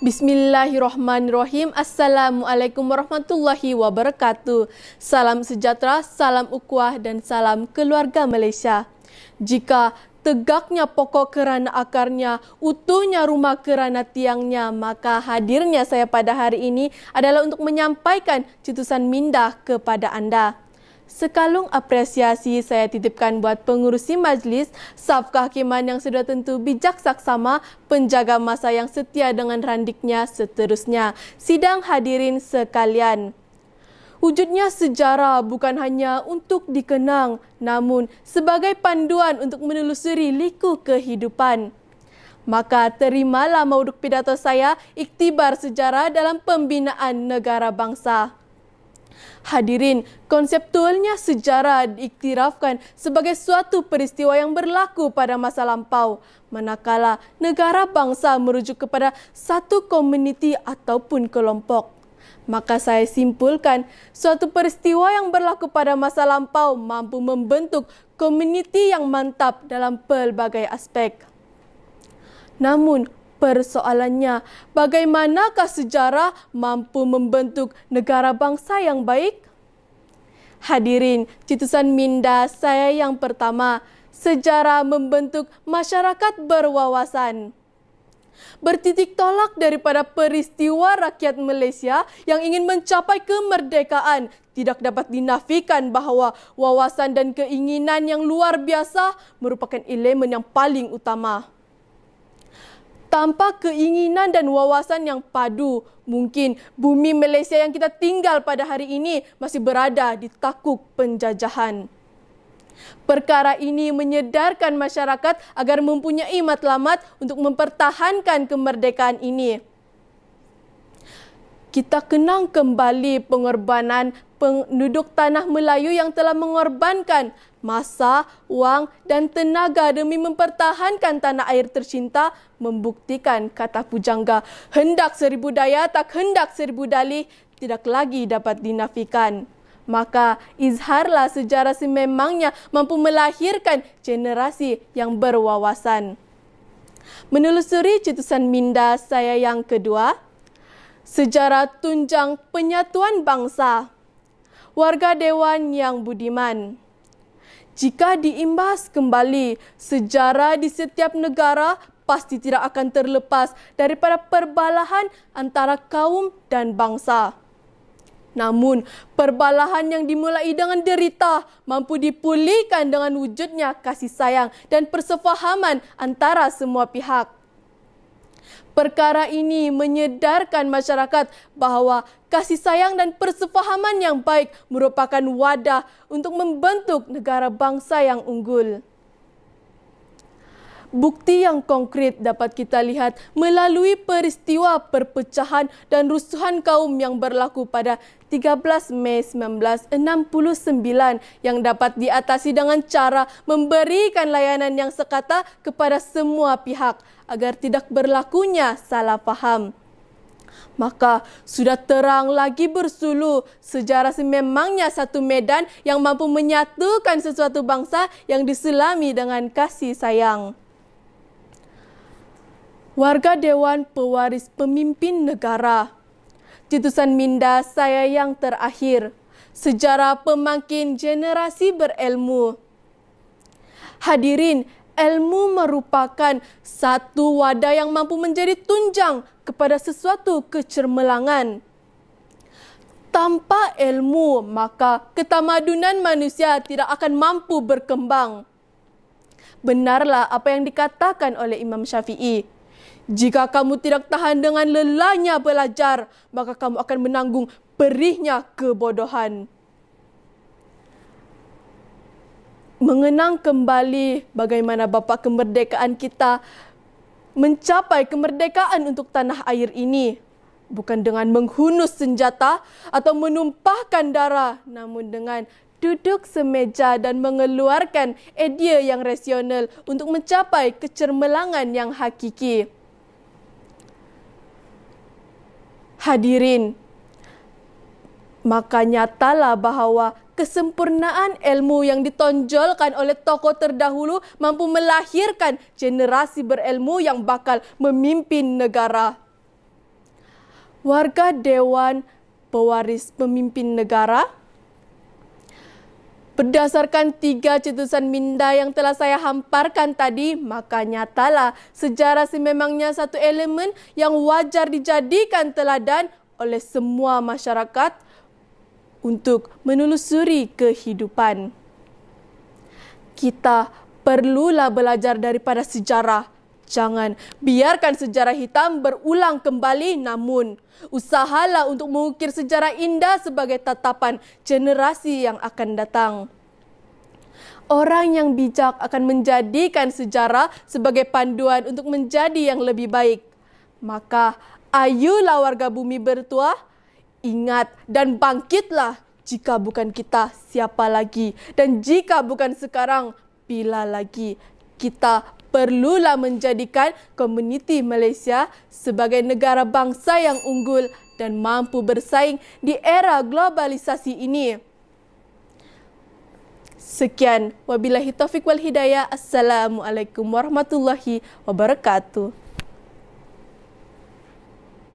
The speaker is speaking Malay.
Bismillahirrahmanirrahim. Assalamualaikum warahmatullahi wabarakatuh. Salam sejahtera, salam ukuah dan salam keluarga Malaysia. Jika tegaknya pokok kerana akarnya, utuhnya rumah kerana tiangnya, maka hadirnya saya pada hari ini adalah untuk menyampaikan cetusan mindah kepada anda. Sekalung apresiasi saya titipkan buat pengurusi majlis, staf kehakiman yang sudah tentu bijak saksama, penjaga masa yang setia dengan randiknya seterusnya. Sidang hadirin sekalian. Wujudnya sejarah bukan hanya untuk dikenang, namun sebagai panduan untuk menelusuri liku kehidupan. Maka terimalah mauduk pidato saya, iktibar sejarah dalam pembinaan negara bangsa. Hadirin, konseptualnya sejarah diiktirafkan sebagai suatu peristiwa yang berlaku pada masa lampau. Manakala negara bangsa merujuk kepada satu komuniti ataupun kelompok. Maka saya simpulkan, suatu peristiwa yang berlaku pada masa lampau mampu membentuk komuniti yang mantap dalam pelbagai aspek. Namun, Persoalannya, bagaimanakah sejarah mampu membentuk negara bangsa yang baik? Hadirin, citusan minda saya yang pertama, sejarah membentuk masyarakat berwawasan. Bertitik tolak daripada peristiwa rakyat Malaysia yang ingin mencapai kemerdekaan, tidak dapat dinafikan bahawa wawasan dan keinginan yang luar biasa merupakan elemen yang paling utama tanpa keinginan dan wawasan yang padu. Mungkin bumi Malaysia yang kita tinggal pada hari ini masih berada di takuk penjajahan. Perkara ini menyedarkan masyarakat agar mempunyai matlamat untuk mempertahankan kemerdekaan ini kita kenang kembali pengorbanan penduduk tanah Melayu yang telah mengorbankan masa, wang dan tenaga demi mempertahankan tanah air tercinta membuktikan kata pujangga hendak seribu daya tak hendak seribu dalih tidak lagi dapat dinafikan. Maka izharlah sejarah sememangnya mampu melahirkan generasi yang berwawasan. Menelusuri Citusan Minda saya yang kedua, sejarah tunjang penyatuan bangsa. Warga Dewan yang budiman. Jika diimbas kembali, sejarah di setiap negara pasti tidak akan terlepas daripada perbalahan antara kaum dan bangsa. Namun, perbalahan yang dimulai dengan derita mampu dipulihkan dengan wujudnya kasih sayang dan persefahaman antara semua pihak. Perkara ini menyedarkan masyarakat bahawa kasih sayang dan persefahaman yang baik merupakan wadah untuk membentuk negara bangsa yang unggul bukti yang konkret dapat kita lihat melalui peristiwa perpecahan dan rusuhan kaum yang berlaku pada 13 Mei 1969 yang dapat diatasi dengan cara memberikan layanan yang sekata kepada semua pihak agar tidak berlakunya salah faham. Maka sudah terang lagi bersulu sejarah sememangnya satu medan yang mampu menyatukan sesuatu bangsa yang diselami dengan kasih sayang warga Dewan Pewaris Pemimpin Negara. Titusan minda saya yang terakhir, sejarah pemangkin generasi berilmu. Hadirin, ilmu merupakan satu wadah yang mampu menjadi tunjang kepada sesuatu kecermelangan. Tanpa ilmu, maka ketamadunan manusia tidak akan mampu berkembang. Benarlah apa yang dikatakan oleh Imam Syafi'i. Jika kamu tidak tahan dengan lelahnya belajar, maka kamu akan menanggung perihnya kebodohan. Mengenang kembali bagaimana bapa kemerdekaan kita mencapai kemerdekaan untuk tanah air ini bukan dengan menghunus senjata atau menumpahkan darah namun dengan duduk semeja dan mengeluarkan idea yang rasional untuk mencapai kecermelangan yang hakiki. Hadirin, maka nyatalah bahawa kesempurnaan ilmu yang ditonjolkan oleh tokoh terdahulu mampu melahirkan generasi berilmu yang bakal memimpin negara. Warga Dewan Pewaris Pemimpin Negara Berdasarkan tiga cetusan minda yang telah saya hamparkan tadi, maka nyatalah sejarah sememangnya satu elemen yang wajar dijadikan teladan oleh semua masyarakat untuk menelusuri kehidupan. Kita perlulah belajar daripada sejarah. Jangan biarkan sejarah hitam berulang kembali namun usahalah untuk mengukir sejarah indah sebagai tatapan generasi yang akan datang. Orang yang bijak akan menjadikan sejarah sebagai panduan untuk menjadi yang lebih baik. Maka ayulah warga bumi bertuah, ingat dan bangkitlah jika bukan kita siapa lagi dan jika bukan sekarang bila lagi kita perlulah menjadikan komuniti Malaysia sebagai negara bangsa yang unggul dan mampu bersaing di era globalisasi ini. Sekian, wabillahi taufiq wal hidayah. Assalamualaikum warahmatullahi wabarakatuh.